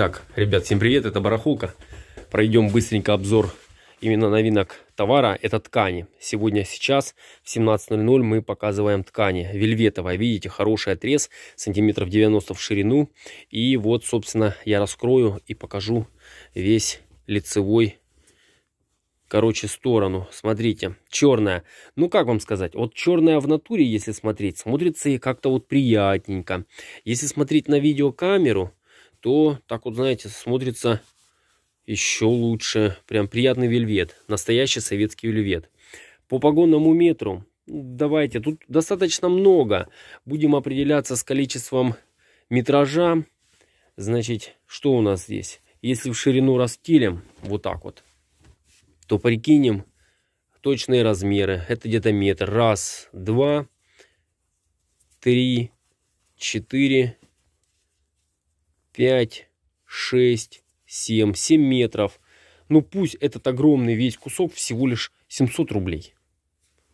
Так, ребят, всем привет, это Барахолка. Пройдем быстренько обзор именно новинок товара. Это ткани. Сегодня, сейчас, в 17.00 мы показываем ткани. Вельветовая, видите, хороший отрез, сантиметров 90 в ширину. И вот, собственно, я раскрою и покажу весь лицевой короче, сторону. Смотрите, черная. Ну, как вам сказать, вот черная в натуре, если смотреть, смотрится и как-то вот приятненько. Если смотреть на видеокамеру, то так вот, знаете, смотрится еще лучше. Прям приятный вельвет. Настоящий советский вельвет. По погонному метру. Давайте, тут достаточно много. Будем определяться с количеством метража. Значит, что у нас здесь? Если в ширину раскилем, вот так вот, то прикинем точные размеры. Это где-то метр. Раз, два, три, четыре, 5, 6, 7, 7 метров. Ну пусть этот огромный весь кусок всего лишь 700 рублей.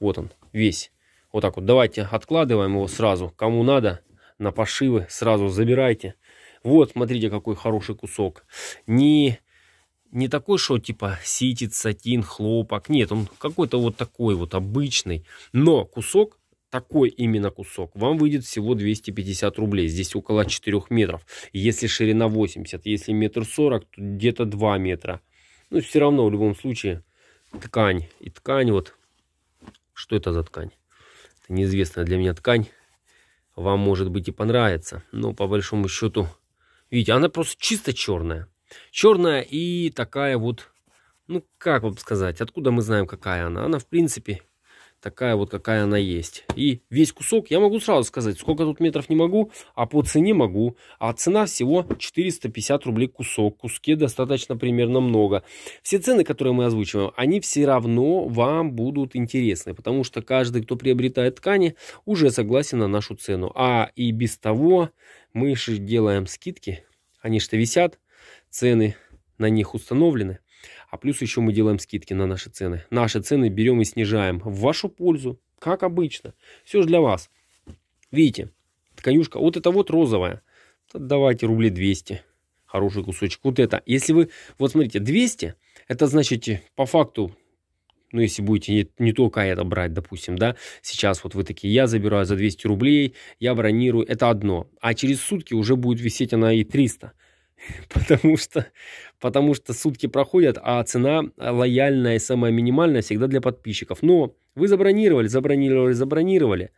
Вот он, весь. Вот так вот. Давайте откладываем его сразу. Кому надо, на пошивы сразу забирайте. Вот, смотрите, какой хороший кусок. Не, не такой, что типа ситец, сатин, хлопок. Нет, он какой-то вот такой вот обычный. Но кусок такой именно кусок вам выйдет всего 250 рублей. Здесь около 4 метров. Если ширина 80, если метр 40, то где-то 2 метра. Но ну, все равно в любом случае ткань. И ткань вот... Что это за ткань? Это неизвестная для меня ткань. Вам может быть и понравится. Но по большому счету... Видите, она просто чисто черная. Черная и такая вот... Ну, как вам сказать, откуда мы знаем, какая она? Она, в принципе, такая вот, какая она есть. И весь кусок, я могу сразу сказать, сколько тут метров не могу, а по цене могу. А цена всего 450 рублей кусок. Куске достаточно примерно много. Все цены, которые мы озвучиваем, они все равно вам будут интересны, потому что каждый, кто приобретает ткани, уже согласен на нашу цену. А и без того мы же делаем скидки, они что висят, цены на них установлены. А плюс еще мы делаем скидки на наши цены. Наши цены берем и снижаем в вашу пользу, как обычно. Все же для вас. Видите, тканюшка, вот это вот розовая. Давайте рублей 200. Хороший кусочек. Вот это. Если вы, вот смотрите, 200, это значит по факту ну, если будете не, не только это брать, допустим, да, сейчас вот вы такие, я забираю за 200 рублей, я бронирую, это одно, а через сутки уже будет висеть она и 300, потому что, потому что сутки проходят, а цена э, лояльная и самая минимальная всегда для подписчиков. Но вы забронировали, забронировали, забронировали.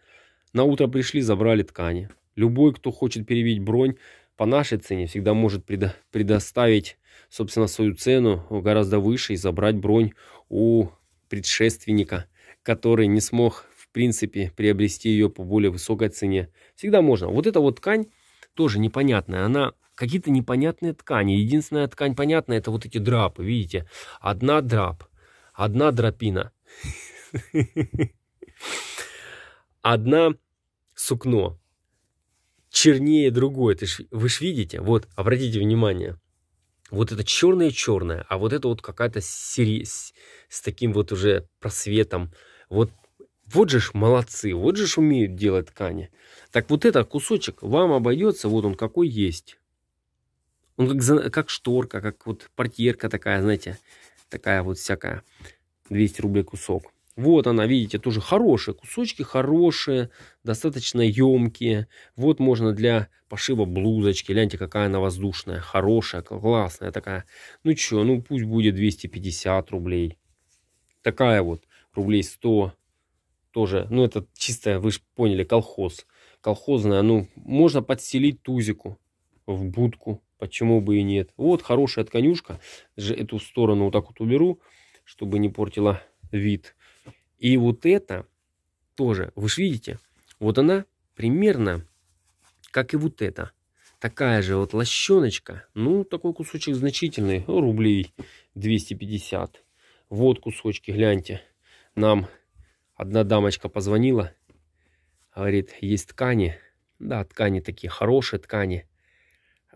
На утро пришли, забрали ткани. Любой, кто хочет перевить бронь по нашей цене, всегда может предо предоставить, собственно, свою цену гораздо выше и забрать бронь у предшественника, который не смог, в принципе, приобрести ее по более высокой цене. Всегда можно. Вот эта вот ткань тоже непонятная. Она какие-то непонятные ткани. Единственная ткань понятная, это вот эти драпы, видите? Одна драп, одна драпина, одна сукно, чернее другой, Ты ж, вы же видите, вот, обратите внимание, вот это черное-черное, а вот это вот какая-то серия с, с таким вот уже просветом. Вот, вот же ж молодцы, вот же ж умеют делать ткани. Так вот этот кусочек вам обойдется, вот он какой есть. Он как, как шторка, как вот портьерка такая, знаете, такая вот всякая. 200 рублей кусок. Вот она, видите, тоже хорошие кусочки, хорошие, достаточно емкие. Вот можно для пошива блузочки. Гляньте, какая она воздушная, хорошая, классная такая. Ну что, ну пусть будет 250 рублей. Такая вот, рублей 100 тоже. Ну это чисто, вы же поняли, колхоз. Колхозная, ну можно подселить тузику в будку. Почему бы и нет? Вот хорошая тканюшка. Даже эту сторону вот так вот уберу, чтобы не портила вид. И вот это тоже, вы же видите, вот она примерно как и вот это. Такая же вот лощеночка. Ну, такой кусочек значительный. Ну, рублей 250. Вот кусочки, гляньте. Нам одна дамочка позвонила. Говорит, есть ткани. Да, ткани такие, хорошие ткани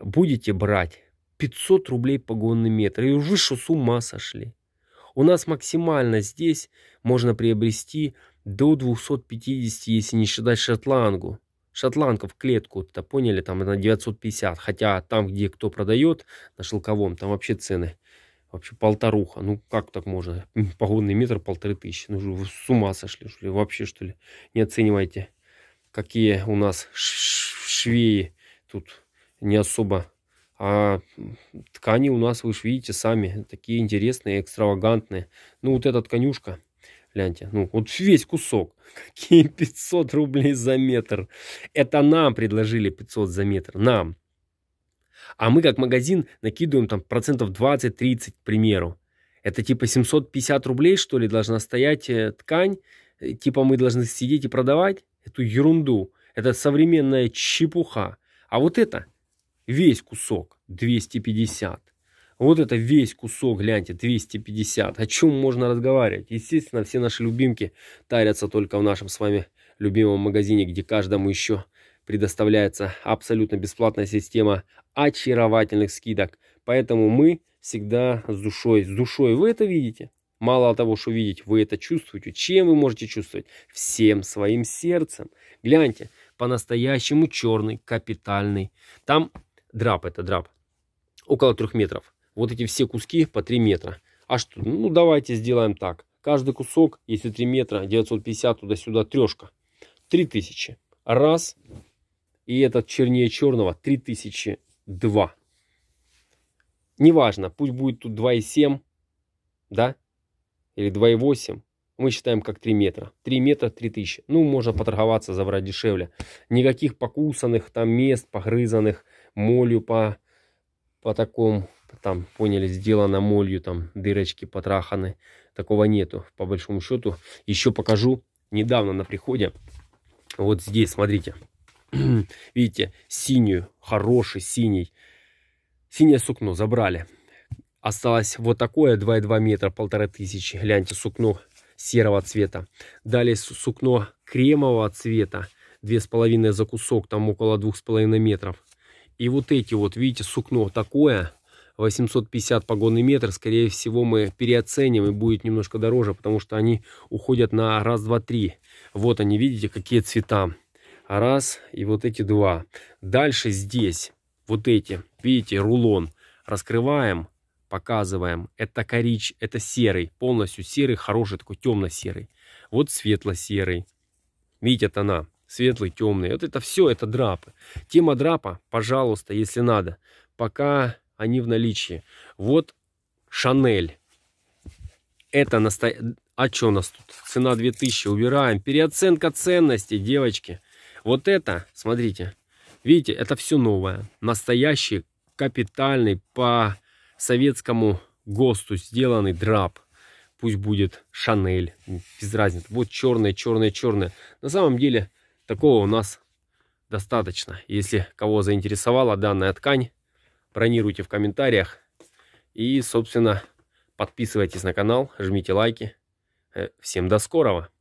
будете брать 500 рублей погонный метр. И уже что с ума сошли. У нас максимально здесь можно приобрести до 250, если не считать шотландку. Шотландка в клетку, то поняли, там на 950. Хотя там, где кто продает, на шелковом, там вообще цены вообще полторуха. Ну как так можно? Погонный метр полторы тысячи. Ну вы с ума сошли, что ли? Вообще, что ли? Не оценивайте, какие у нас швеи тут не особо. А ткани у нас, вы же видите сами, такие интересные, экстравагантные. Ну, вот этот конюшка, гляньте, ну, вот весь кусок. Какие 500 рублей за метр. Это нам предложили 500 за метр, нам. А мы, как магазин, накидываем там процентов 20-30, к примеру. Это типа 750 рублей, что ли, должна стоять э, ткань. Э, типа мы должны сидеть и продавать эту ерунду. Это современная чепуха. А вот это Весь кусок 250. Вот это весь кусок, гляньте, 250. О чем можно разговаривать? Естественно, все наши любимки тарятся только в нашем с вами любимом магазине, где каждому еще предоставляется абсолютно бесплатная система очаровательных скидок. Поэтому мы всегда с душой. С душой вы это видите. Мало того, что видите, вы это чувствуете. Чем вы можете чувствовать? Всем своим сердцем. Гляньте, по-настоящему черный, капитальный. Там драп это драп, около трех метров. Вот эти все куски по 3 метра. А что, ну давайте сделаем так. Каждый кусок, если 3 метра, 950 туда-сюда, трешка. 3000. Раз. И этот чернее черного 3002. Неважно, пусть будет тут 2,7, да? Или 2,8. Мы считаем как 3 метра. 3 метра 3000. Ну, можно поторговаться, забрать дешевле. Никаких покусанных там мест, погрызанных молью по, по такому, там, поняли, сделано молью, там, дырочки потраханы. Такого нету, по большому счету. Еще покажу, недавно на приходе, вот здесь, смотрите, видите, синюю, хороший синий, синее сукно забрали. Осталось вот такое 2,2 метра, полторы тысячи. Гляньте, сукно серого цвета. Далее сукно кремового цвета. Две с половиной за кусок, там около двух с половиной метров. И вот эти вот, видите, сукно такое, 850 погонный метр, скорее всего, мы переоценим и будет немножко дороже, потому что они уходят на раз, два, три. Вот они, видите, какие цвета. Раз и вот эти два. Дальше здесь вот эти, видите, рулон. Раскрываем, показываем. Это корич, это серый, полностью серый, хороший, такой темно-серый. Вот светло-серый. Видите, тона светлый, темный. Вот это все, это драпы. Тема драпа, пожалуйста, если надо, пока они в наличии. Вот Шанель. Это насто... А что у нас тут? Цена 2000, убираем. Переоценка ценностей, девочки. Вот это, смотрите, видите, это все новое. Настоящий, капитальный, по советскому ГОСТу сделанный драп пусть будет Шанель, без разницы. Вот черное, черное, черное. На самом деле Такого у нас достаточно. Если кого заинтересовала данная ткань, бронируйте в комментариях. И, собственно, подписывайтесь на канал, жмите лайки. Э, всем до скорого!